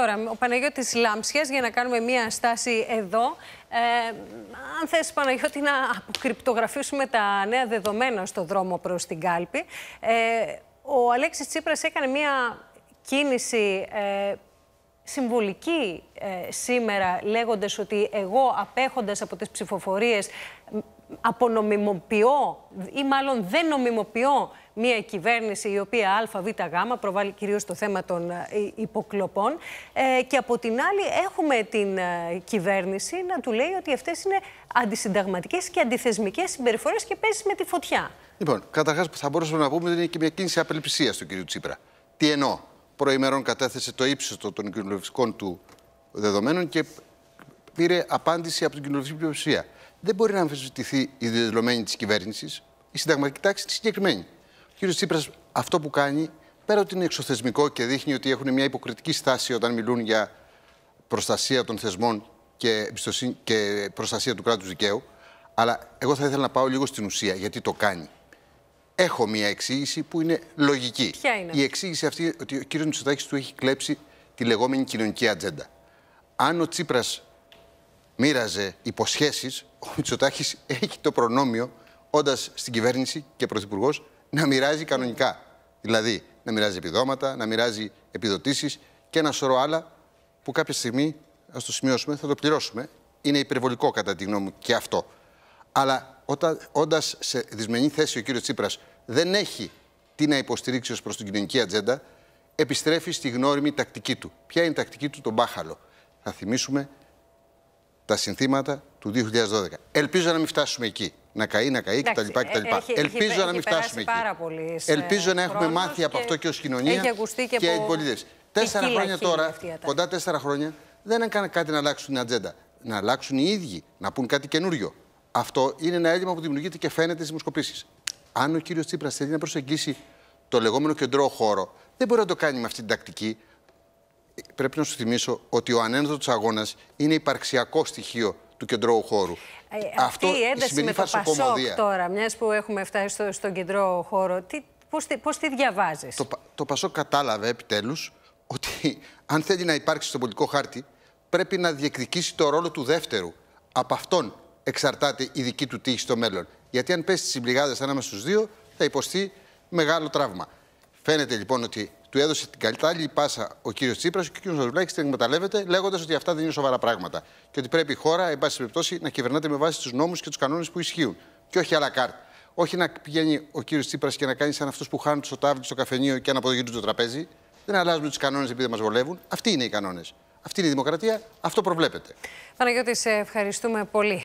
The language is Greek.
τώρα ο Παναγιώτης Λάμψιας για να κάνουμε μία στάση εδώ. Ε, αν θες Παναγιώτη να αποκρυπτογραφήσουμε τα νέα δεδομένα στο δρόμο προς την κάλπη. Ε, ο Αλέξης Τσίπρας έκανε μία κίνηση ε, συμβολική ε, σήμερα λέγοντας ότι εγώ απέχοντας από τις ψηφοφορίες απονομιμοποιώ ή μάλλον δεν νομιμοποιώ μια κυβέρνηση η οποία α, β, γ, προβάλλει κυρίως το θέμα των ε, υποκλοπών ε, και από την άλλη έχουμε την ε, κυβέρνηση να του λέει ότι αυτές είναι αντισυνταγματικές και αντιθεσμικές συμπεριφορές και πέσει με τη φωτιά. Λοιπόν, καταρχάς θα μπορούσαμε να πούμε ότι είναι και μια κίνηση απελπισίας του κ. Τσίπρα. Τι εννοώ. Προημερών κατέθεσε το ύψιστο των κοινωνιστικών του δεδομένων και πήρε απάντηση από την κοινωνική πλειοψηφία δεν μπορεί να αμφισβητηθεί η διαδηλωμένη της κυβέρνησης, η συνταγματική τάξη της συγκεκριμένη. Ο κ. Τσίπρας αυτό που κάνει, πέρα ότι είναι εξωθεσμικό και δείχνει ότι έχουν μια υποκριτική στάση όταν μιλούν για προστασία των θεσμών και, και προστασία του κράτους δικαίου. Αλλά εγώ θα ήθελα να πάω λίγο στην ουσία, γιατί το κάνει. Έχω μία εξήγηση που είναι λογική. Ποια είναι. Η εξήγηση αυτή ότι ο κ. Μητσοτάκης του έχει κλέψει τη λεγόμενη κοινωνική ατζέντα. Αν ο Τσίπρας μοίραζε υποσχέσεις, ο Μητσοτάκης έχει το προνόμιο, όντας στην κυβέρνηση και πρωθυπουργός, να μοιράζει κανονικά. Δηλαδή να μοιράζει επιδόματα, να μοιράζει επιδοτήσεις και ένα σωρό άλλα που κάποια στιγμή, ας το σημειώσουμε, θα το πληρώσουμε. Είναι υπερβολικό κατά τη γνώμη μου και αυτό. Αλλά όντας σε δυσμενή θέση ο κύριος Τσίπρας δεν έχει τι να υποστηρίξει ως προς την κοινωνική ατζέντα, επιστρέφει στη γνώριμη τακτική του. Ποια είναι η τακτική του, τον μπάχαλο. Θα θυμίσουμε τα συνθήματα του 2012. Ελπίζω να μην φτάσουμε εκεί. Να καεί, να καεί κτλ. Ε, έχει, Ελπίζω να μην φτάσουμε εκεί. Ε, Ελπίζω να έχουμε μάθει από αυτό και ως κοινωνία και, οι πολίτε. Τέσσερα χρόνια τώρα, κοντά τέσσερα χρόνια, δεν έκανε κάτι να αλλάξουν την ατζέντα. Να αλλάξουν οι ίδιοι, να πούν κάτι καινούριο. Αυτό είναι ένα έλλειμμα που δημιουργείται και φαίνεται στις δημοσκοπήσεις. Αν ο κύριος Τσίπρας θέλει να προσεγγίσει το λεγόμενο κεντρό χώρο, δεν μπορεί να το κάνει με αυτή την τακτική πρέπει να σου θυμίσω ότι ο ανένδοτος αγώνας είναι υπαρξιακό στοιχείο του κεντρώου χώρου. Ε, ε Αυτό αυτή η ένταση με το Πασόκ τώρα, μιας που έχουμε φτάσει στο, στον κεντρώο χώρο, τι, πώς, τη διαβάζεις. Το, το Πασόκ κατάλαβε επιτέλους ότι αν θέλει να υπάρξει στον πολιτικό χάρτη πρέπει να διεκδικήσει το ρόλο του δεύτερου. Από αυτόν εξαρτάται η δική του τύχη στο μέλλον. Γιατί αν πέσει τις συμπληγάδες ανάμεσα στους δύο θα υποστεί μεγάλο τραύμα. Φαίνεται λοιπόν ότι του έδωσε την κατάλληλη πάσα ο κύριος Τσίπρας και ο κύριος Ζωβλάκη την εκμεταλλεύεται, λέγοντας ότι αυτά δεν είναι σοβαρά πράγματα. Και ότι πρέπει η χώρα, εν πάση περιπτώσει, να κυβερνάται με βάση τους νόμους και τους κανόνες που ισχύουν. Και όχι άλλα κάρτα. Όχι να πηγαίνει ο κύριος Τσίπρας και να κάνει σαν αυτούς που χάνουν το τάβλι, στο καφενείο και να του το τραπέζι. Δεν αλλάζουν τους κανόνες επειδή μας βολεύουν. Αυτοί είναι οι κανόνες. Αυτή είναι η δημοκρατία. Αυτό προβλέπεται. Παναγιώτη, σε ευχαριστούμε πολύ.